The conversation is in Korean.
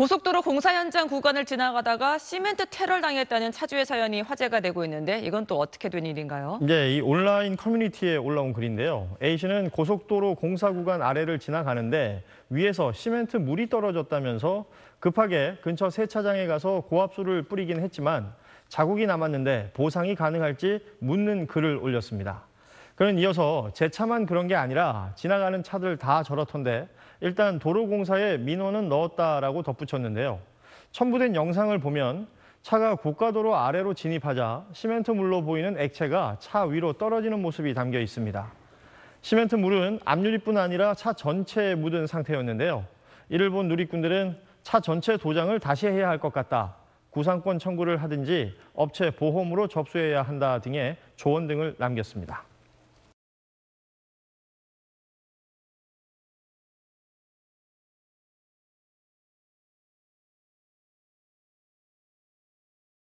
고속도로 공사 현장 구간을 지나가다가 시멘트 테러를 당했다는 차주의 사연이 화제가 되고 있는데 이건 또 어떻게 된 일인가요? 네, 이 온라인 커뮤니티에 올라온 글인데요. A 씨는 고속도로 공사 구간 아래를 지나가는데 위에서 시멘트 물이 떨어졌다면서 급하게 근처 세차장에 가서 고압수를 뿌리긴 했지만 자국이 남았는데 보상이 가능할지 묻는 글을 올렸습니다. 그는 이어서 제 차만 그런 게 아니라 지나가는 차들 다 저렇던데 일단 도로공사에 민원은 넣었다라고 덧붙였는데요. 첨부된 영상을 보면 차가 고가도로 아래로 진입하자 시멘트 물로 보이는 액체가 차 위로 떨어지는 모습이 담겨 있습니다. 시멘트 물은 앞유리뿐 아니라 차 전체에 묻은 상태였는데요. 이를 본 누리꾼들은 차 전체 도장을 다시 해야 할 것 같다. 구상권 청구를 하든지 업체 보험으로 접수해야 한다 등의 조언 등을 남겼습니다.